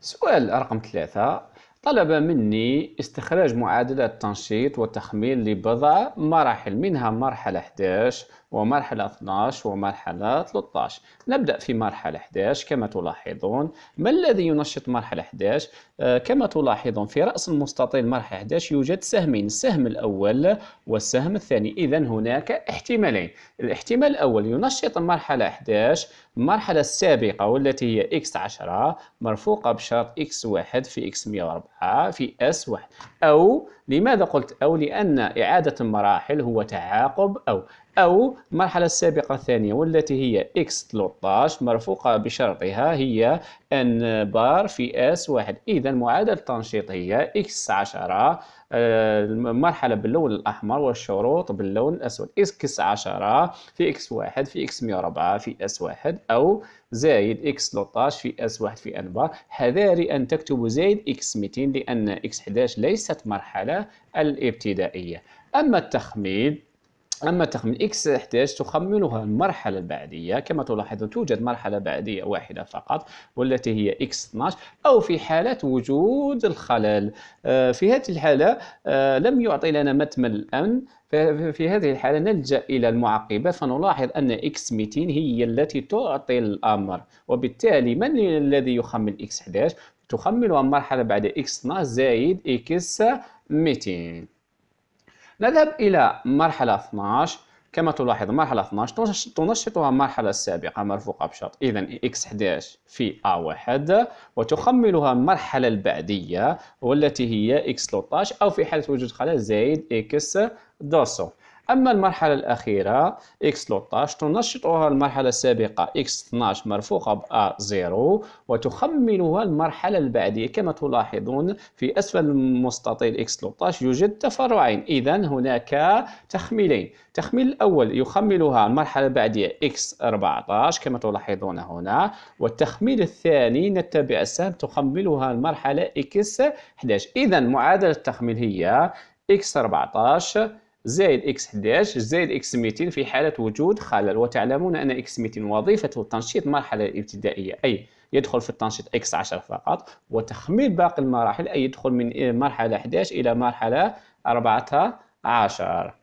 سؤال رقم ثلاثة طلب مني استخراج معادلة تنشيط وتخميل لبضع مراحل منها مرحلة 11 ومرحلة 12 ومرحلة 13 نبدأ في مرحلة 11 كما تلاحظون ما الذي ينشط مرحلة 11 آه، كما تلاحظون في رأس المستطيل مرحلة 11 يوجد سهمين السهم الأول والسهم الثاني إذا هناك احتمالين الاحتمال الأول ينشط مرحلة 11 المرحلة السابقة والتي هي x10 مرفوقة بشرط x1 في x104 آه، في اس واحد أو لماذا قلت أو لأن إعادة المراحل هو تعاقب أو أو المرحلة السابقة الثانية والتي هي X13 مرفوقة بشرطها هي N بار في S1 إذا معادلة التنشيط هي X10 آه، المرحلة باللون الأحمر والشروط باللون الأسود X10 في X1 في X104 في S1 أو زايد X13 في S1 في N بار حذاري أن تكتب زايد X200 لأن X11 ليست مرحلة الابتدائية أما التخميد أما تخمين اكس احتاج تخمنها المرحلة البعدية كما تلاحظون توجد مرحلة بعدية واحدة فقط والتي هي اكس 12 أو في حالة وجود الخلل آه، في هذه الحالة آه، لم يعطي لنا متمل الأمن في هذه الحالة نلجأ إلى المعقبة فنلاحظ أن x 200 هي التي تعطي الأمر وبالتالي من الذي يخمن x 11 تخمن المرحلة بعد x 12 زائد x 200 نذهب إلى مرحلة 12 كما تلاحظ مرحلة 12 تنشطها المرحلة السابقة مرفوقة بشرط إذا x11 في A1 وتخملها المرحلة البعدية والتي هي x13 أو في حالة وجود خلل زائد x2 أما المرحلة الأخيرة X13 تنشطها المرحلة السابقة X12 مرفوقة ب A0 وتخمنها المرحلة البعدية كما تلاحظون في أسفل المستطيل X13 يوجد تفرعين إذا هناك تخميلين التخميل الأول يخملها المرحلة البعدية X14 كما تلاحظون هنا والتخميل الثاني نتبع السهم تخملها المرحلة X11 إذا معادلة التخميل هي X14 زائد اكس 11 زائد اكس 200 في حالة وجود خلل وتعلمون أن اكس 200 وظيفة تنشيط مرحلة الابتدائية أي يدخل في التنشيط اكس 10 فقط وتخميل باقي المراحل أي يدخل من مرحلة 11 إلى مرحلة 14